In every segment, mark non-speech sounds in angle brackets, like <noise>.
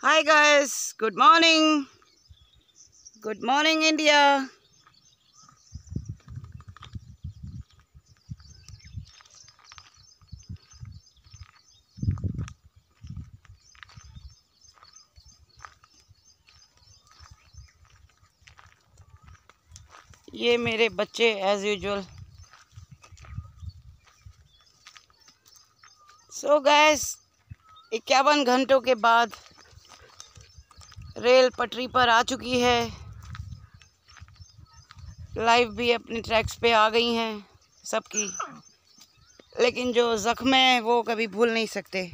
Hi guys, good morning. Good morning India. ये मेरे बच्चे एज यूजल सो गैस इक्यावन घंटों के बाद रेल पटरी पर आ चुकी है लाइफ भी अपने ट्रैक्स पे आ गई हैं सबकी लेकिन जो ज़ख्म है वो कभी भूल नहीं सकते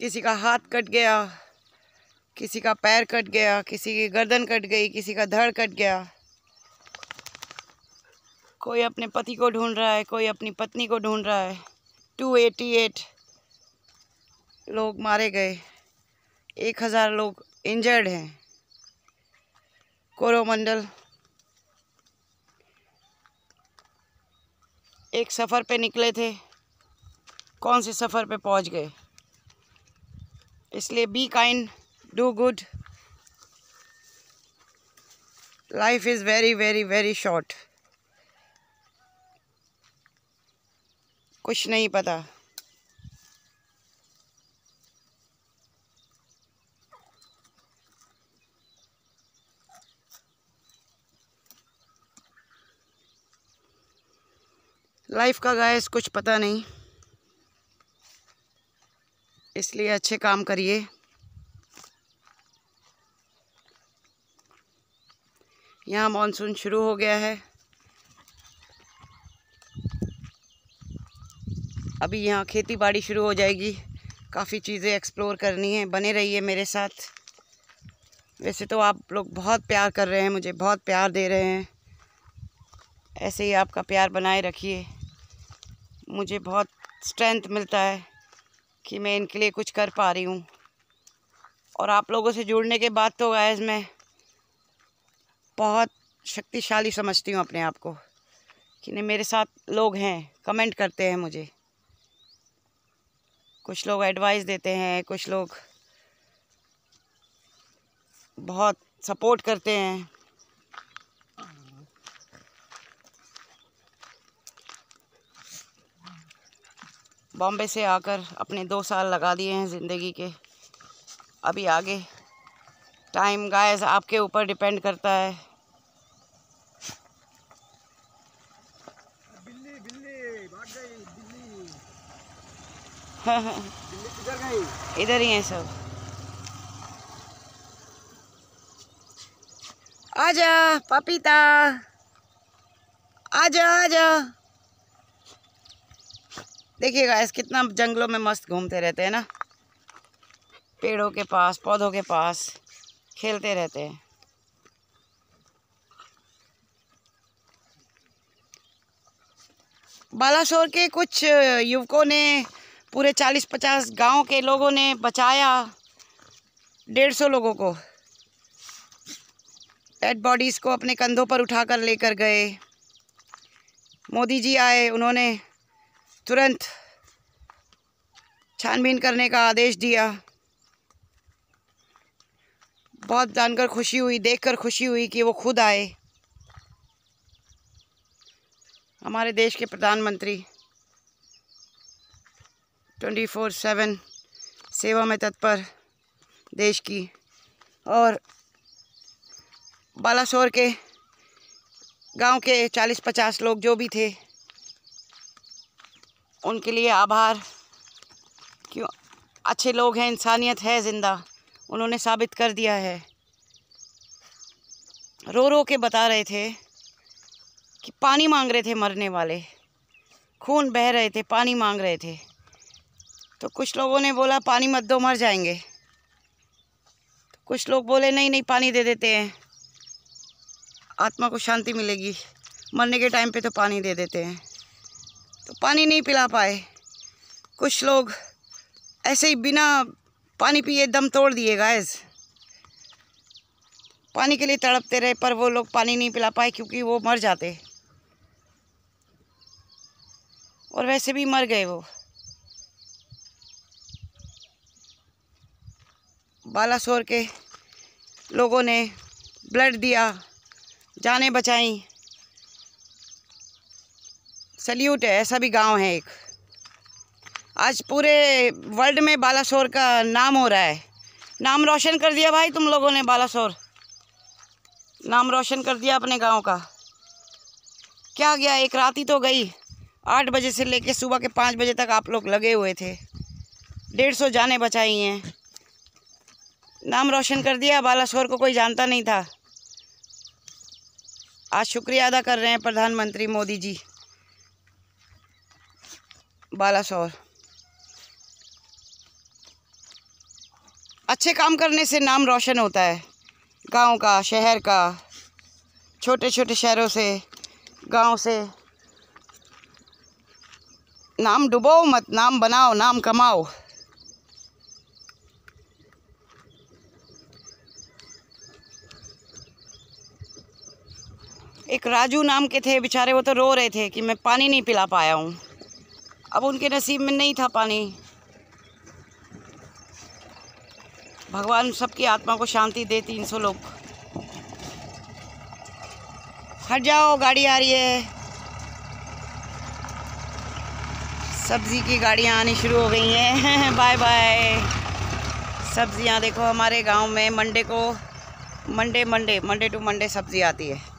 किसी का हाथ कट गया किसी का पैर कट गया किसी की गर्दन कट गई किसी का धड़ कट गया कोई अपने पति को ढूंढ रहा है कोई अपनी पत्नी को ढूंढ रहा है 288 लोग मारे गए 1000 लोग इंजर्ड हैं कोरोमंडल एक सफ़र पे निकले थे कौन से सफ़र पे पहुंच गए इसलिए be kind do good life is very very very short कुछ नहीं पता लाइफ का गायस कुछ पता नहीं इसलिए अच्छे काम करिए यहाँ मानसून शुरू हो गया है अभी यहाँ खेती बाड़ी शुरू हो जाएगी काफ़ी चीज़ें एक्सप्लोर करनी है बने रहिए मेरे साथ वैसे तो आप लोग बहुत प्यार कर रहे हैं मुझे बहुत प्यार दे रहे हैं ऐसे ही आपका प्यार बनाए रखिए मुझे बहुत स्ट्रेंथ मिलता है कि मैं इनके लिए कुछ कर पा रही हूँ और आप लोगों से जुड़ने के बाद तो गायज मैं बहुत शक्तिशाली समझती हूँ अपने आप को कि नहीं मेरे साथ लोग हैं कमेंट करते हैं मुझे कुछ लोग एडवाइस देते हैं कुछ लोग बहुत सपोर्ट करते हैं बॉम्बे से आकर अपने दो साल लगा दिए हैं ज़िंदगी के अभी आगे टाइम गाइस आपके ऊपर डिपेंड करता है हाँ, हाँ। इधर ही हैं सब आजा पपीता आजा आजा देखिए गाइस कितना जंगलों में मस्त घूमते रहते हैं ना पेड़ों के पास पौधों के पास खेलते रहते हैं बालाशोर के कुछ युवकों ने पूरे चालीस पचास गांव के लोगों ने बचाया डेढ़ सौ लोगों को डेड बॉडीज़ को अपने कंधों पर उठाकर लेकर गए मोदी जी आए उन्होंने तुरंत छानबीन करने का आदेश दिया बहुत जानकर खुशी हुई देखकर खुशी हुई कि वो खुद आए हमारे देश के प्रधानमंत्री ट्वेंटी फोर सेवन सेवा में तत्पर देश की और बालासोर के गांव के चालीस पचास लोग जो भी थे उनके लिए आभार क्यों अच्छे लोग हैं इंसानियत है ज़िंदा उन्होंने साबित कर दिया है रो रो के बता रहे थे कि पानी मांग रहे थे मरने वाले खून बह रहे थे पानी मांग रहे थे तो कुछ लोगों ने बोला पानी मत दो मर जाएंगे तो कुछ लोग बोले नहीं नहीं पानी दे देते हैं आत्मा को शांति मिलेगी मरने के टाइम पे तो पानी दे देते हैं तो पानी नहीं पिला पाए कुछ लोग ऐसे ही बिना पानी पिए दम तोड़ दिए गायज़ पानी के लिए तड़पते रहे पर वो लोग पानी नहीं पिला पाए क्योंकि वो मर जाते और वैसे भी मर गए वो बालासोर के लोगों ने ब्लड दिया जाने बचाई सल्यूट है ऐसा भी गांव है एक आज पूरे वर्ल्ड में बालासोर का नाम हो रहा है नाम रोशन कर दिया भाई तुम लोगों ने बालासोर नाम रोशन कर दिया अपने गांव का क्या गया एक रात ही तो गई आठ बजे से लेके सुबह के पाँच बजे तक आप लोग लगे हुए थे डेढ़ सौ जाने बचाई हैं नाम रोशन कर दिया बालासोर को कोई जानता नहीं था आज शुक्रिया अदा कर रहे हैं प्रधानमंत्री मोदी जी बालासोर अच्छे काम करने से नाम रोशन होता है गांव का शहर का छोटे छोटे शहरों से गांव से नाम डुबो मत नाम बनाओ नाम कमाओ एक राजू नाम के थे बेचारे वो तो रो रहे थे कि मैं पानी नहीं पिला पाया हूँ अब उनके नसीब में नहीं था पानी भगवान सबकी आत्मा को शांति दे तीन सौ लोग हट जाओ गाड़ी आ रही है सब्ज़ी की गाड़ियाँ आनी शुरू हो गई हैं <laughs> बाय बाय सब्ज़ियाँ देखो हमारे गांव में मंडे को Monday Monday Monday to Monday सब्ज़ी आती है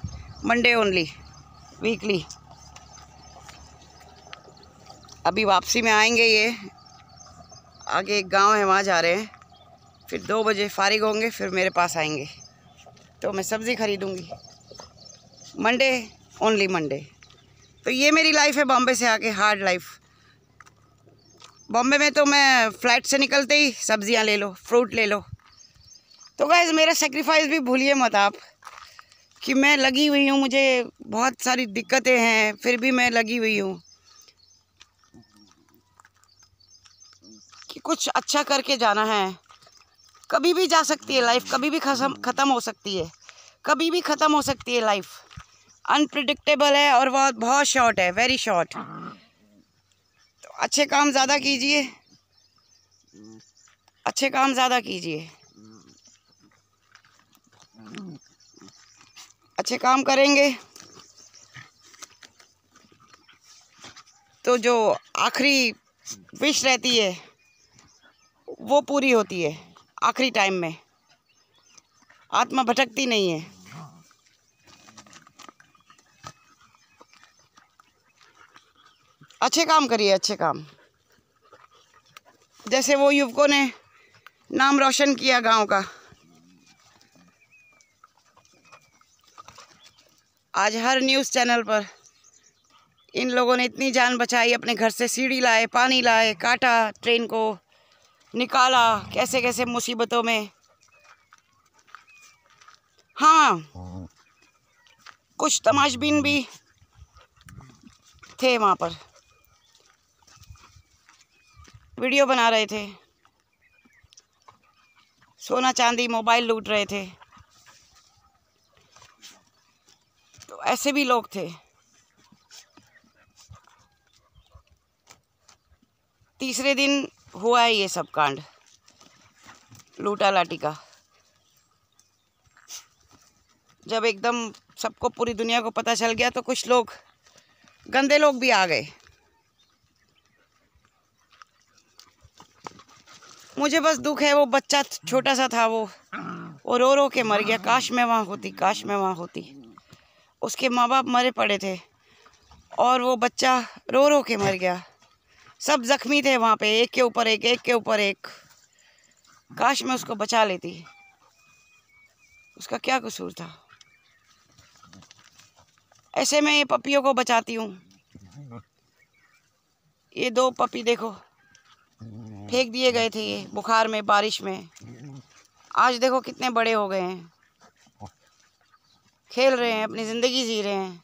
मंडे ओनली वीकली अभी वापसी में आएंगे ये आगे एक गांव है वहाँ जा रहे हैं फिर दो बजे फारिग होंगे फिर मेरे पास आएंगे तो मैं सब्ज़ी ख़रीदूँगी मंडे ओनली मंडे तो ये मेरी लाइफ है बॉम्बे से आके हार्ड लाइफ बॉम्बे में तो मैं फ़्लैट से निकलते ही सब्ज़ियाँ ले लो फ्रूट ले लो तो गाइज़ मेरा सेक्रीफाइस भी भूलिए मत आप कि मैं लगी हुई हूँ मुझे बहुत सारी दिक्कतें हैं फिर भी मैं लगी हुई हूँ कि कुछ अच्छा करके जाना है कभी भी जा सकती है लाइफ कभी भी खत्म ख़त्म हो सकती है कभी भी ख़त्म हो सकती है लाइफ अनप्रडिक्टेबल है और बहुत बहुत शॉर्ट है वेरी शॉर्ट तो अच्छे काम ज़्यादा कीजिए अच्छे काम ज़्यादा कीजिए अच्छे काम करेंगे तो जो आखिरी विश रहती है वो पूरी होती है आखिरी टाइम में आत्मा भटकती नहीं है अच्छे काम करिए अच्छे काम जैसे वो युवकों ने नाम रोशन किया गांव का आज हर न्यूज़ चैनल पर इन लोगों ने इतनी जान बचाई अपने घर से सीढ़ी लाए पानी लाए काटा ट्रेन को निकाला कैसे कैसे मुसीबतों में हाँ कुछ तमाशबिन भी थे वहाँ पर वीडियो बना रहे थे सोना चांदी मोबाइल लूट रहे थे तो ऐसे भी लोग थे तीसरे दिन हुआ है ये सब कांड लूटा लाटी का जब एकदम सबको पूरी दुनिया को पता चल गया तो कुछ लोग गंदे लोग भी आ गए मुझे बस दुख है वो बच्चा छोटा सा था वो वो रो रो के मर गया काश मैं वहाँ होती काश मैं वहाँ होती उसके माँ बाप मरे पड़े थे और वो बच्चा रो रो के मर गया सब जख्मी थे वहाँ पे एक के ऊपर एक एक के ऊपर एक काश मैं उसको बचा लेती उसका क्या कसूर था ऐसे मैं ये पपियों को बचाती हूँ ये दो पपी देखो फेंक दिए गए थे ये बुखार में बारिश में आज देखो कितने बड़े हो गए हैं खेल रहे हैं अपनी ज़िंदगी जी रहे हैं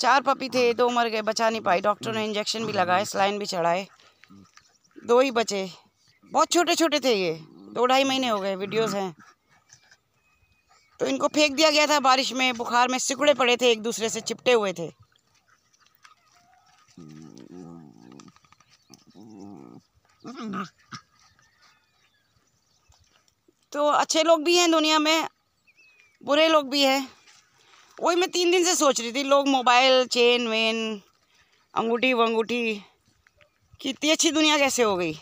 चार पपी थे दो मर गए बचा नहीं पाए डॉक्टर ने इंजेक्शन भी लगाए स्लाइन भी चढ़ाए दो ही बचे बहुत छोटे छोटे थे ये दो ढाई महीने हो गए वीडियोस हैं तो इनको फेंक दिया गया था बारिश में बुखार में सिकुड़े पड़े थे एक दूसरे से चिपटे हुए थे Mm-hmm. तो अच्छे लोग भी हैं दुनिया में बुरे लोग भी हैं वही मैं तीन दिन से सोच रही थी लोग मोबाइल चेन वेन अंगूठी वंगूठी कितनी अच्छी दुनिया कैसे हो गई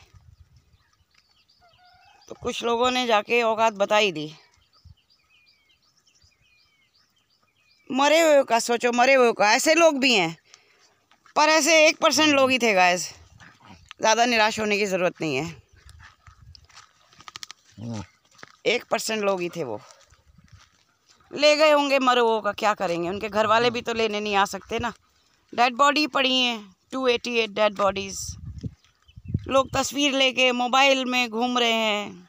तो कुछ लोगों ने जाके औकात बता ही दी मरे हुए का सोचो मरे हुए का ऐसे लोग भी हैं पर ऐसे एक परसेंट लोग ही थे गायस ज़्यादा निराश होने की ज़रूरत नहीं है हम्म। एक परसेंट लोग ही थे वो ले गए होंगे मरुओं का क्या करेंगे उनके घर वाले भी तो लेने नहीं आ सकते ना डेड बॉडी पड़ी हैं two eighty eight dead bodies लोग तस्वीर लेके मोबाइल में घूम रहे हैं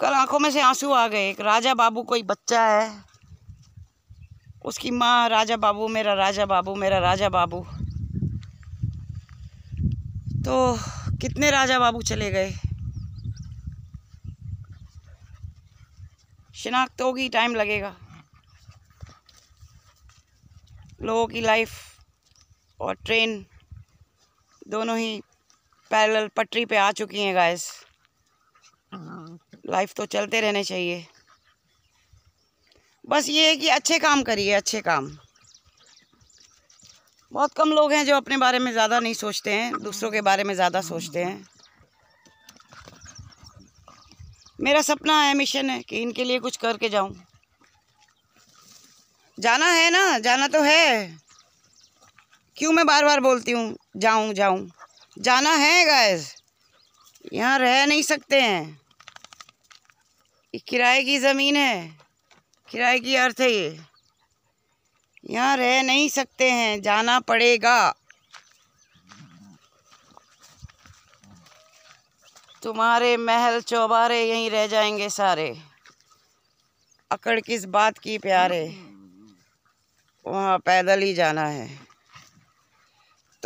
कल आंखों में से आंसू आ गए एक राजा बाबू कोई बच्चा है उसकी माँ राजा बाबू मेरा राजा बाबू मेरा राजा बाबू तो कितने राजा बाबू चले गए शिनाख्त होगी टाइम लगेगा लोगों की लाइफ और ट्रेन दोनों ही पैरेलल पटरी पे आ चुकी हैं गाइस लाइफ तो चलते रहने चाहिए बस ये है कि अच्छे काम करिए अच्छे काम बहुत कम लोग हैं जो अपने बारे में ज़्यादा नहीं सोचते हैं दूसरों के बारे में ज़्यादा सोचते हैं मेरा सपना है मिशन है कि इनके लिए कुछ करके जाऊं जाना है ना जाना तो है क्यों मैं बार बार बोलती हूँ जाऊँ जाऊँ जाना है गैस यहाँ रह नहीं सकते हैं किराए की ज़मीन है किराए की अर्थ है ये यहाँ रह नहीं सकते हैं जाना पड़ेगा तुम्हारे महल चौबारे यहीं रह जाएंगे सारे अकड़ किस बात की प्यारे वहाँ पैदल ही जाना है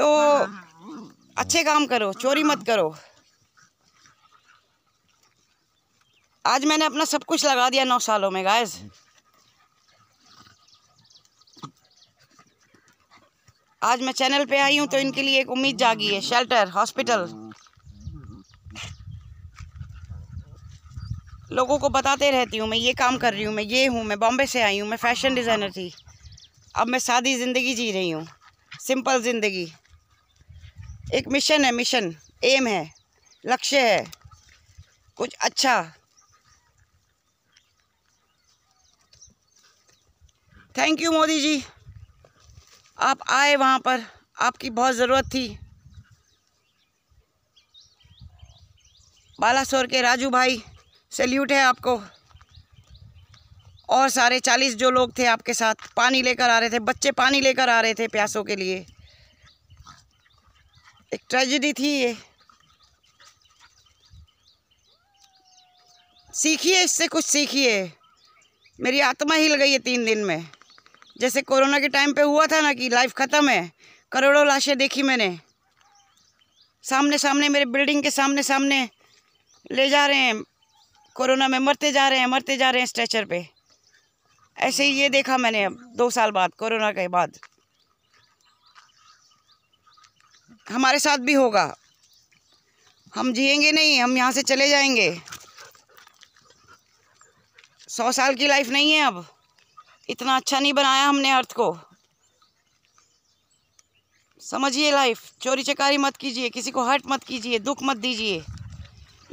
तो अच्छे काम करो चोरी मत करो आज मैंने अपना सब कुछ लगा दिया नौ सालों में गाइस आज मैं चैनल पे आई हूँ तो इनके लिए एक उम्मीद जागी है शेल्टर हॉस्पिटल लोगों को बताते रहती हूँ मैं ये काम कर रही हूँ मैं ये हूँ मैं बॉम्बे से आई हूँ मैं फैशन हाँ। डिज़ाइनर थी अब मैं सादी ज़िंदगी जी रही हूँ सिंपल ज़िंदगी एक मिशन है मिशन एम है लक्ष्य है कुछ अच्छा थैंक यू मोदी जी आप आए वहाँ पर आपकी बहुत ज़रूरत थी बालासोर के राजू भाई सैल्यूट है आपको और सारे चालीस जो लोग थे आपके साथ पानी लेकर आ रहे थे बच्चे पानी लेकर आ रहे थे प्यासों के लिए एक ट्रेजिडी थी ये सीखिए इससे कुछ सीखिए मेरी आत्मा हिल गई है तीन दिन में जैसे कोरोना के टाइम पे हुआ था ना कि लाइफ ख़त्म है करोड़ों लाशें देखी मैंने सामने सामने मेरे बिल्डिंग के सामने सामने ले जा रहे हैं कोरोना में मरते जा रहे हैं मरते जा रहे हैं स्ट्रेचर पे ऐसे ही ये देखा मैंने अब दो साल बाद कोरोना के बाद हमारे साथ भी होगा हम जिएंगे नहीं हम यहाँ से चले जाएंगे सौ साल की लाइफ नहीं है अब इतना अच्छा नहीं बनाया हमने अर्थ को समझिए लाइफ चोरी चकारी मत कीजिए किसी को हर्ट मत कीजिए दुख मत दीजिए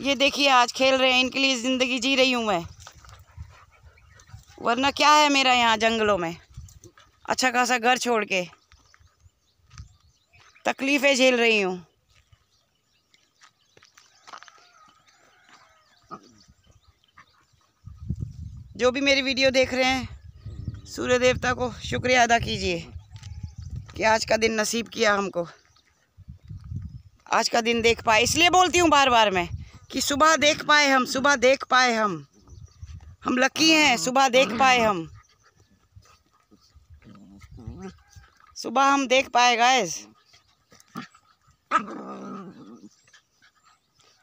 ये देखिए आज खेल रहे हैं इनके लिए ज़िंदगी जी रही हूँ मैं वरना क्या है मेरा यहाँ जंगलों में अच्छा खासा घर छोड़ के तकलीफ़ें झेल रही हूँ जो भी मेरी वीडियो देख रहे हैं सूर्य देवता को शुक्रिया अदा कीजिए कि आज का दिन नसीब किया हमको आज का दिन देख पाए इसलिए बोलती हूँ बार बार मैं कि सुबह देख पाए हम सुबह देख पाए हम हम लकी हैं सुबह देख पाए हम सुबह हम देख पाए गैस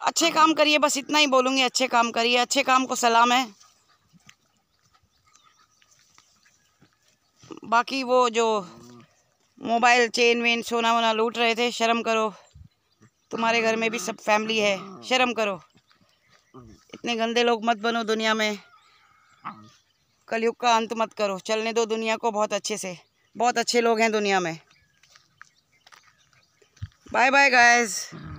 अच्छे काम करिए बस इतना ही बोलूँगी अच्छे काम करिए अच्छे काम को सलाम है बाकी वो जो मोबाइल चेन वेन सोना वोना लूट रहे थे शर्म करो तुम्हारे घर में भी सब फैमिली है शर्म करो इतने गंदे लोग मत बनो दुनिया में कलयुग का अंत मत करो चलने दो दुनिया को बहुत अच्छे से बहुत अच्छे लोग हैं दुनिया में बाय बाय गाइस